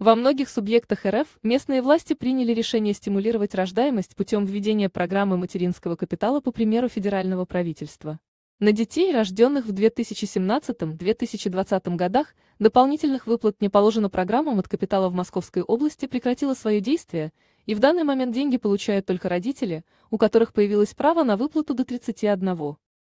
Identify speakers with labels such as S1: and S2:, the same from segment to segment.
S1: Во многих субъектах РФ местные власти приняли решение стимулировать рождаемость путем введения программы материнского капитала по примеру федерального правительства. На детей, рожденных в 2017-2020 годах, дополнительных выплат не положено программам от капитала в Московской области прекратило свое действие, и в данный момент деньги получают только родители, у которых появилось право на выплату до 31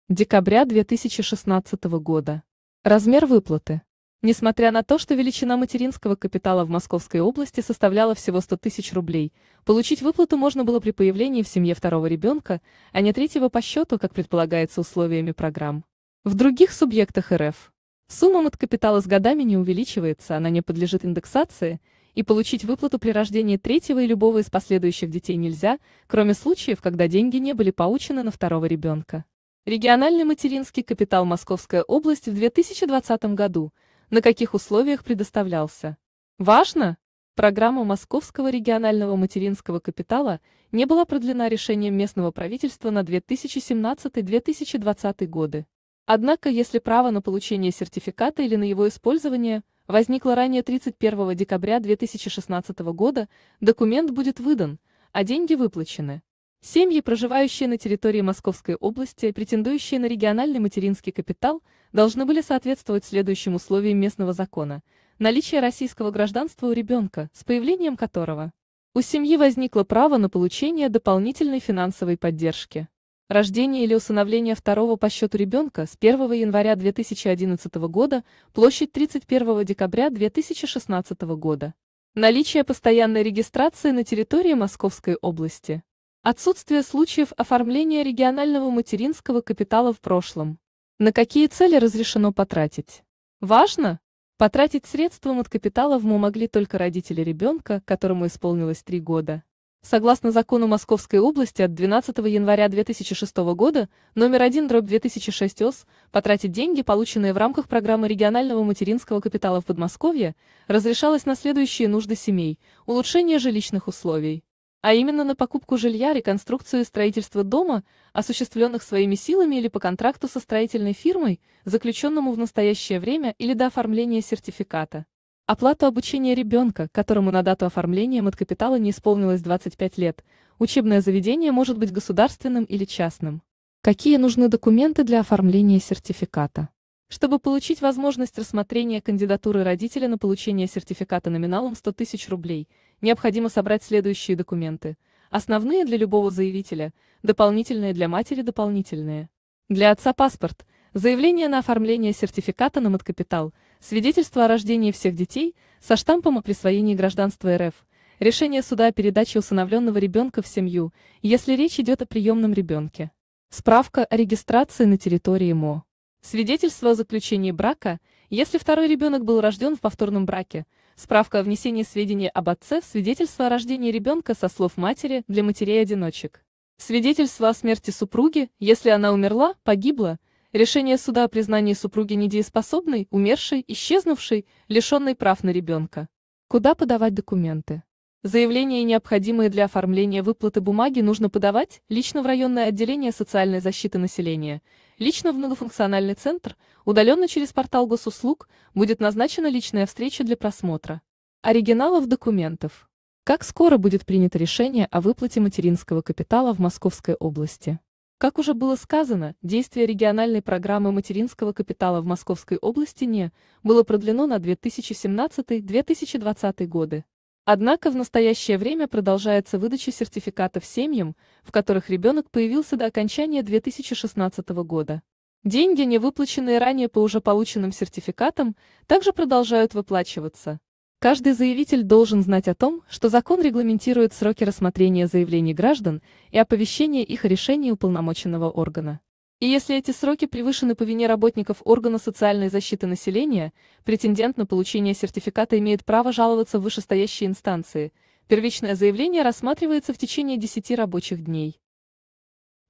S1: декабря 2016 года. Размер выплаты. Несмотря на то, что величина материнского капитала в Московской области составляла всего 100 тысяч рублей, получить выплату можно было при появлении в семье второго ребенка, а не третьего по счету, как предполагается условиями программ. В других субъектах РФ сумма от капитала с годами не увеличивается, она не подлежит индексации, и получить выплату при рождении третьего и любого из последующих детей нельзя, кроме случаев, когда деньги не были получены на второго ребенка. Региональный материнский капитал Московская область в 2020 году – на каких условиях предоставлялся. Важно! Программа Московского регионального материнского капитала не была продлена решением местного правительства на 2017-2020 годы. Однако, если право на получение сертификата или на его использование возникло ранее 31 декабря 2016 года, документ будет выдан, а деньги выплачены. Семьи, проживающие на территории Московской области, претендующие на региональный материнский капитал, должны были соответствовать следующим условиям местного закона. Наличие российского гражданства у ребенка, с появлением которого у семьи возникло право на получение дополнительной финансовой поддержки. Рождение или усыновление второго по счету ребенка с 1 января 2011 года, площадь 31 декабря 2016 года. Наличие постоянной регистрации на территории Московской области. Отсутствие случаев оформления регионального материнского капитала в прошлом. На какие цели разрешено потратить? Важно! Потратить средства от капитала в могли только родители ребенка, которому исполнилось 3 года. Согласно закону Московской области от 12 января 2006 года, номер 1 дробь 2006 ОС, потратить деньги, полученные в рамках программы регионального материнского капитала в Подмосковье, разрешалось на следующие нужды семей, улучшение жилищных условий, а именно на покупку жилья, реконструкцию и строительство дома, осуществленных своими силами или по контракту со строительной фирмой, заключенному в настоящее время или до оформления сертификата. Оплату обучения ребенка, которому на дату оформления маткапитала не исполнилось 25 лет, учебное заведение может быть государственным или частным. Какие нужны документы для оформления сертификата? Чтобы получить возможность рассмотрения кандидатуры родителя на получение сертификата номиналом 100 тысяч рублей – необходимо собрать следующие документы. Основные для любого заявителя, дополнительные для матери дополнительные. Для отца паспорт, заявление на оформление сертификата на маткапитал, свидетельство о рождении всех детей со штампом о присвоении гражданства РФ, решение суда о передаче усыновленного ребенка в семью, если речь идет о приемном ребенке. Справка о регистрации на территории МО. Свидетельство о заключении брака, если второй ребенок был рожден в повторном браке, Справка о внесении сведений об отце в свидетельство о рождении ребенка со слов матери для матерей-одиночек. Свидетельство о смерти супруги, если она умерла, погибла, решение суда о признании супруги недееспособной, умершей, исчезнувшей, лишенной прав на ребенка. Куда подавать документы? Заявление и необходимые для оформления выплаты бумаги нужно подавать лично в районное отделение социальной защиты населения, лично в многофункциональный центр, удаленно через портал госуслуг, будет назначена личная встреча для просмотра. Оригиналов документов. Как скоро будет принято решение о выплате материнского капитала в Московской области? Как уже было сказано, действие региональной программы материнского капитала в Московской области не было продлено на 2017-2020 годы. Однако в настоящее время продолжается выдача сертификатов семьям, в которых ребенок появился до окончания 2016 года. Деньги, не выплаченные ранее по уже полученным сертификатам, также продолжают выплачиваться. Каждый заявитель должен знать о том, что закон регламентирует сроки рассмотрения заявлений граждан и оповещения их о решении уполномоченного органа. И если эти сроки превышены по вине работников органа социальной защиты населения, претендент на получение сертификата имеет право жаловаться в вышестоящие инстанции. Первичное заявление рассматривается в течение 10 рабочих дней.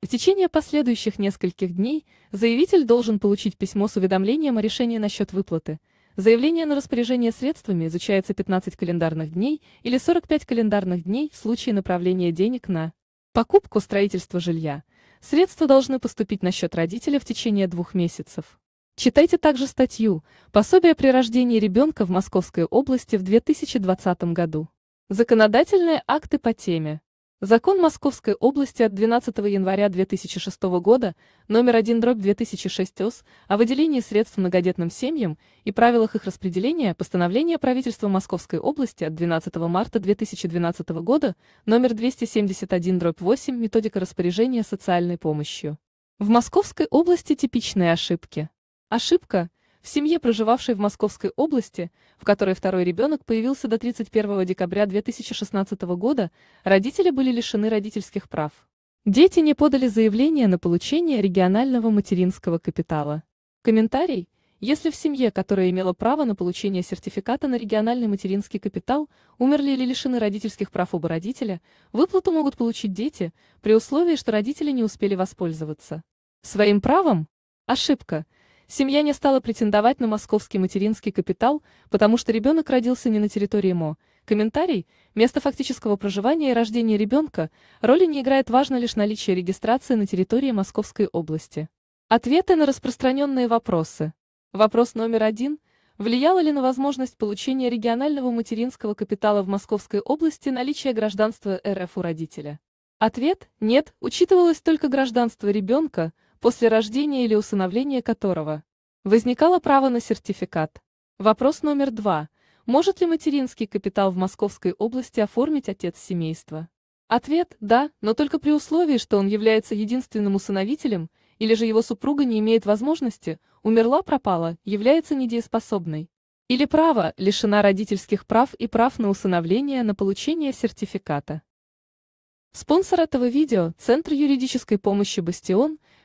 S1: В течение последующих нескольких дней заявитель должен получить письмо с уведомлением о решении насчет выплаты. Заявление на распоряжение средствами изучается 15 календарных дней или 45 календарных дней в случае направления денег на покупку строительства жилья – Средства должны поступить на счет родителя в течение двух месяцев. Читайте также статью «Пособие при рождении ребенка в Московской области в 2020 году». Законодательные акты по теме. Закон Московской области от 12 января 2006 года номер 1 дробь 2006 ОС о выделении средств многодетным семьям и правилах их распределения постановление правительства Московской области от 12 марта 2012 года номер 271 дробь 8 методика распоряжения социальной помощью. В Московской области типичные ошибки. Ошибка – в семье, проживавшей в Московской области, в которой второй ребенок появился до 31 декабря 2016 года, родители были лишены родительских прав. Дети не подали заявление на получение регионального материнского капитала. Комментарий. Если в семье, которая имела право на получение сертификата на региональный материнский капитал, умерли или лишены родительских прав оба родителя, выплату могут получить дети, при условии, что родители не успели воспользоваться. Своим правом? Ошибка. Семья не стала претендовать на московский материнский капитал, потому что ребенок родился не на территории МО. Комментарий. Место фактического проживания и рождения ребенка роли не играет важно лишь наличие регистрации на территории Московской области. Ответы на распространенные вопросы. Вопрос номер один. Влияло ли на возможность получения регионального материнского капитала в Московской области наличие гражданства РФ у родителя? Ответ – нет, учитывалось только гражданство ребенка – после рождения или усыновления которого возникало право на сертификат. Вопрос номер два. Может ли материнский капитал в Московской области оформить отец семейства? Ответ – да, но только при условии, что он является единственным усыновителем, или же его супруга не имеет возможности, умерла, пропала, является недееспособной. Или право, лишена родительских прав и прав на усыновление на получение сертификата. Спонсор этого видео – Центр юридической помощи «Бастион»